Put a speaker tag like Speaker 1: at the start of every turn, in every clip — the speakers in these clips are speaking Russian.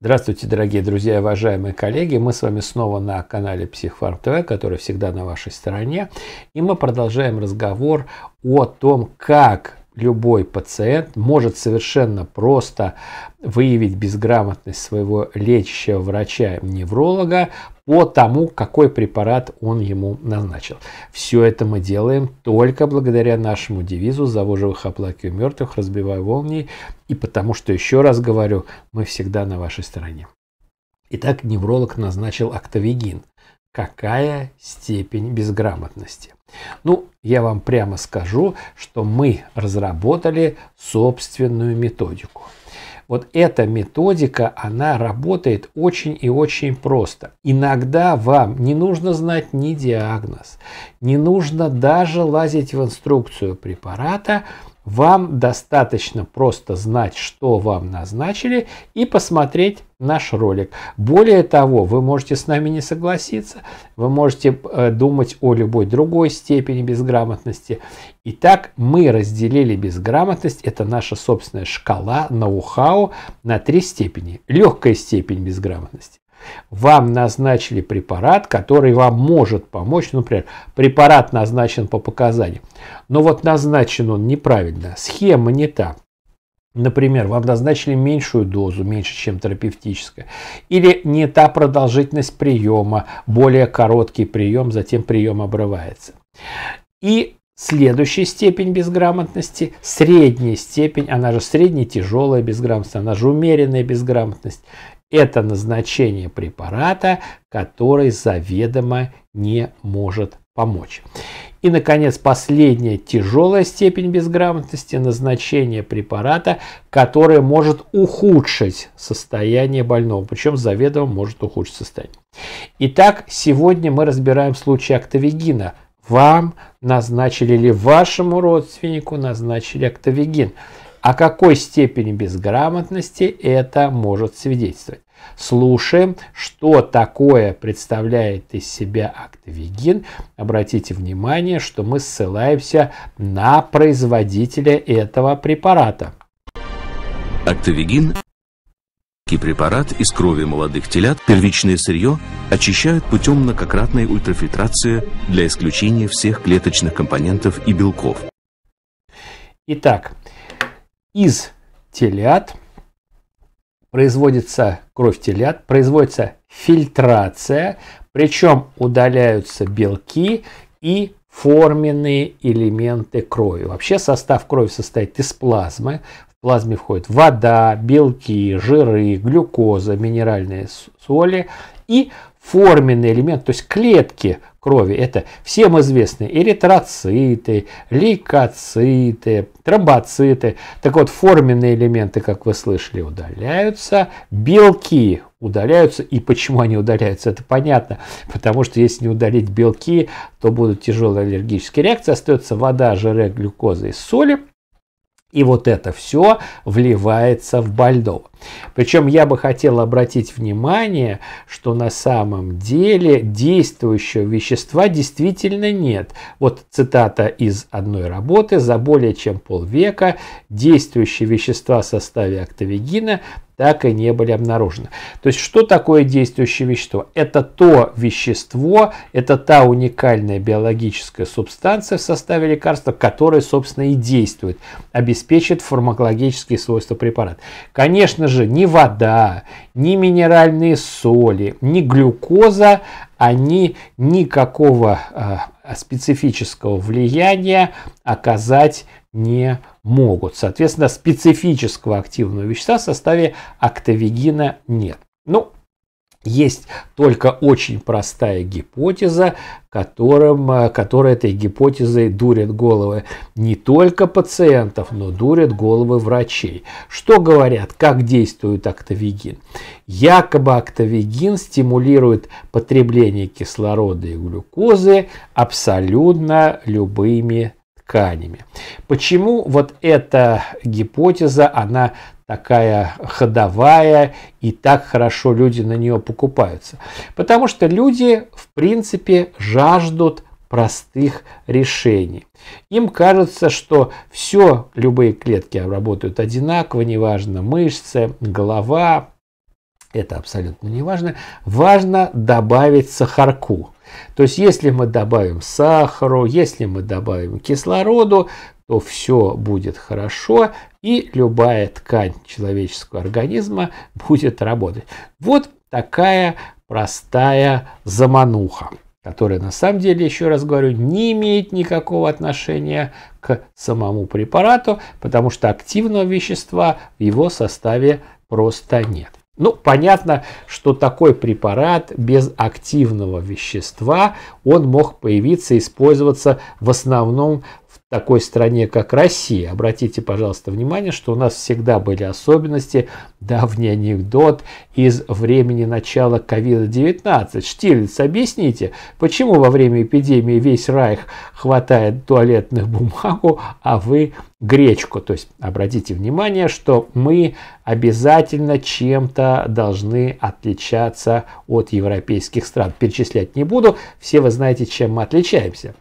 Speaker 1: Здравствуйте, дорогие друзья и уважаемые коллеги. Мы с вами снова на канале Психфарм ТВ, который всегда на вашей стороне. И мы продолжаем разговор о том, как любой пациент может совершенно просто выявить безграмотность своего лечащего врача-невролога по тому, какой препарат он ему назначил. Все это мы делаем только благодаря нашему девизу «Заву живых, оплакиваю мертвых, разбиваю волни» и потому что, еще раз говорю, мы всегда на вашей стороне. Итак, невролог назначил октавигин – какая степень безграмотности. Ну, я вам прямо скажу, что мы разработали собственную методику. Вот эта методика, она работает очень и очень просто. Иногда вам не нужно знать ни диагноз, не нужно даже лазить в инструкцию препарата, вам достаточно просто знать, что вам назначили и посмотреть наш ролик. Более того, вы можете с нами не согласиться, вы можете э, думать о любой другой степени безграмотности. Итак, мы разделили безграмотность, это наша собственная шкала, ноу-хау, на три степени. Легкая степень безграмотности вам назначили препарат, который вам может помочь. Ну, например, препарат назначен по показаниям. Но вот назначен он неправильно. Схема не та. Например, вам назначили меньшую дозу, меньше, чем терапевтическая. Или не та продолжительность приема, более короткий прием, затем прием обрывается. И Следующая степень безграмотности, средняя степень, она же средняя тяжелая безграмотность, она же умеренная безграмотность. Это назначение препарата, который заведомо не может помочь. И, наконец, последняя тяжелая степень безграмотности – назначение препарата, который может ухудшить состояние больного, причем заведомо может ухудшить состояние. Итак, сегодня мы разбираем случай октавигина. Вам назначили или вашему родственнику назначили октавигин. О какой степени безграмотности это может свидетельствовать? Слушаем, что такое представляет из себя Актовигин. Обратите внимание, что мы ссылаемся на производителя этого препарата. Актовигин препарат из крови молодых телят, первичное сырье очищают путем многократной ультрафильтрации для исключения всех клеточных компонентов и белков. Итак, из телят производится кровь телят, производится фильтрация, причем удаляются белки и форменные элементы крови. Вообще состав крови состоит из плазмы. В плазме входит вода, белки, жиры, глюкоза, минеральные соли и форменный элемент, то есть клетки крови. Это всем известные эритроциты, лейкоциты, тромбоциты. Так вот, форменные элементы, как вы слышали, удаляются. Белки удаляются. И почему они удаляются, это понятно. Потому что если не удалить белки, то будут тяжелые аллергические реакции. Остается вода, жиры, глюкоза и соли. И вот это все вливается в Бальдова. Причем я бы хотел обратить внимание, что на самом деле действующего вещества действительно нет. Вот цитата из одной работы. За более чем полвека действующие вещества в составе октавигина так и не были обнаружены. То есть, что такое действующее вещество? Это то вещество, это та уникальная биологическая субстанция в составе лекарства, которая, собственно, и действует, обеспечит фармакологические свойства препарата. Конечно же, ни вода, ни минеральные соли, ни глюкоза, они никакого э, специфического влияния оказать не могут. Соответственно, специфического активного вещества в составе октавигина нет. Ну, есть только очень простая гипотеза, которым, э, которая этой гипотезой дурит головы не только пациентов, но дурит головы врачей. Что говорят, как действует октавигин? Якобы октавигин стимулирует потребление кислорода и глюкозы абсолютно любыми тканями. Почему вот эта гипотеза, она такая ходовая, и так хорошо люди на нее покупаются? Потому что люди, в принципе, жаждут простых решений. Им кажется, что все, любые клетки работают одинаково, неважно, мышцы, голова, это абсолютно не важно. Важно добавить сахарку. То есть, если мы добавим сахару, если мы добавим кислороду, то все будет хорошо, и любая ткань человеческого организма будет работать. Вот такая простая замануха, которая на самом деле, еще раз говорю, не имеет никакого отношения к самому препарату, потому что активного вещества в его составе просто нет. Ну, понятно, что такой препарат без активного вещества, он мог появиться, использоваться в основном такой стране, как Россия. Обратите, пожалуйста, внимание, что у нас всегда были особенности, давний анекдот из времени начала COVID-19. Штирлиц, объясните, почему во время эпидемии весь Райх хватает туалетных бумагу, а вы гречку. То есть обратите внимание, что мы обязательно чем-то должны отличаться от европейских стран. Перечислять не буду, все вы знаете, чем мы отличаемся.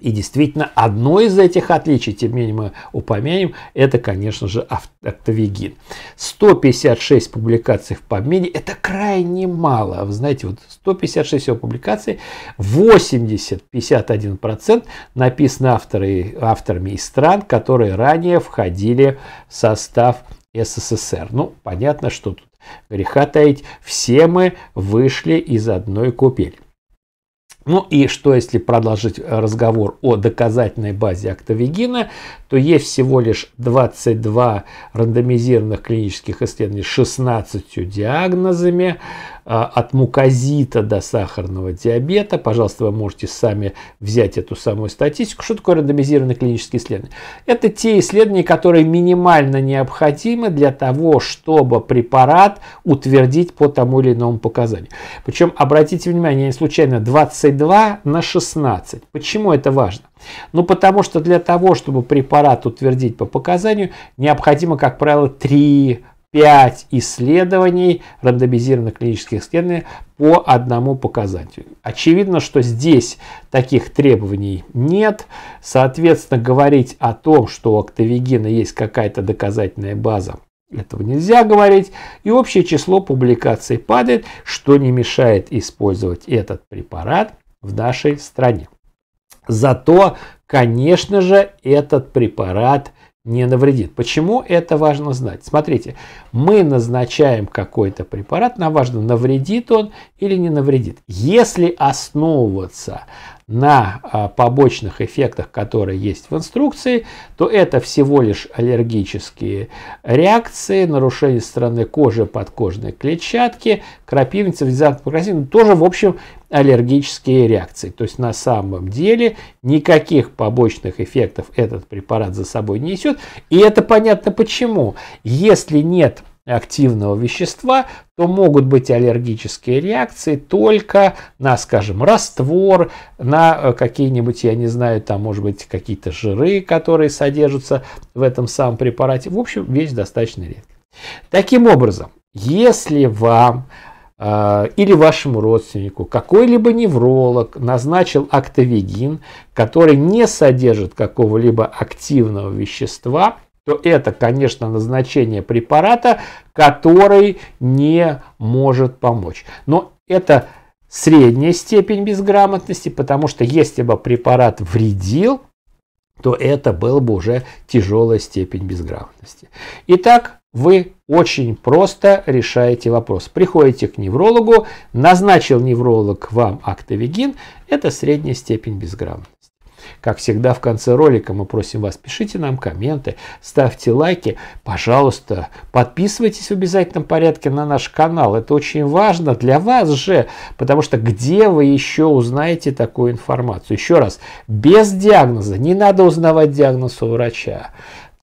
Speaker 1: И действительно, одно из этих отличий, тем не менее мы упомянем, это, конечно же, октавигин. 156 публикаций в PubMed – это крайне мало. Вы знаете, вот 156 всего публикаций, 80-51% написано авторы, авторами из стран, которые ранее входили в состав СССР. Ну, понятно, что тут греха таить. Все мы вышли из одной купели. Ну и что, если продолжить э, разговор о доказательной базе Актовигина, то есть всего лишь 22 рандомизированных клинических исследований с 16 диагнозами, а, от мукозита до сахарного диабета. Пожалуйста, вы можете сами взять эту самую статистику. Что такое рандомизированные клинические исследования? Это те исследования, которые минимально необходимы для того, чтобы препарат утвердить по тому или иному показанию. Причем, обратите внимание, не случайно 22 на 16. Почему это важно? Ну, потому что для того, чтобы препарат утвердить по показанию, необходимо, как правило, 3 5 исследований, рандомизированных клинических исследований по одному показателю. Очевидно, что здесь таких требований нет. Соответственно, говорить о том, что у Октавигина есть какая-то доказательная база, этого нельзя говорить. И общее число публикаций падает, что не мешает использовать этот препарат в нашей стране. Зато, конечно же, этот препарат – не навредит. Почему это важно знать? Смотрите, мы назначаем какой-то препарат, нам важно, навредит он или не навредит. Если основываться на а, побочных эффектах, которые есть в инструкции, то это всего лишь аллергические реакции, нарушение стороны кожи подкожной клетчатки, крапивница, византная покрасина, тоже, в общем, аллергические реакции. То есть на самом деле никаких побочных эффектов этот препарат за собой не несет. И это понятно почему. Если нет активного вещества, то могут быть аллергические реакции только на, скажем, раствор, на э, какие-нибудь, я не знаю, там, может быть, какие-то жиры, которые содержатся в этом самом препарате. В общем, вещь достаточно редкая. Таким образом, если вам э, или вашему родственнику какой-либо невролог назначил актовегин, который не содержит какого-либо активного вещества, то это, конечно, назначение препарата, который не может помочь. Но это средняя степень безграмотности, потому что если бы препарат вредил, то это была бы уже тяжелая степень безграмотности. Итак, вы очень просто решаете вопрос. Приходите к неврологу, назначил невролог вам актовигин, это средняя степень безграмотности. Как всегда в конце ролика мы просим вас, пишите нам комменты, ставьте лайки, пожалуйста, подписывайтесь в обязательном порядке на наш канал. Это очень важно для вас же, потому что где вы еще узнаете такую информацию? Еще раз, без диагноза, не надо узнавать диагноз у врача.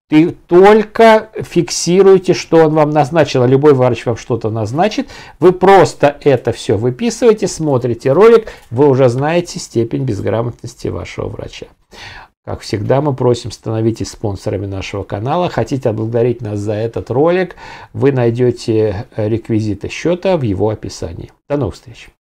Speaker 1: Ты только фиксируете, что он вам назначил, а любой врач вам что-то назначит. Вы просто это все выписываете, смотрите ролик, вы уже знаете степень безграмотности вашего врача. Как всегда, мы просим, становитесь спонсорами нашего канала. Хотите отблагодарить нас за этот ролик, вы найдете реквизиты счета в его описании. До новых встреч!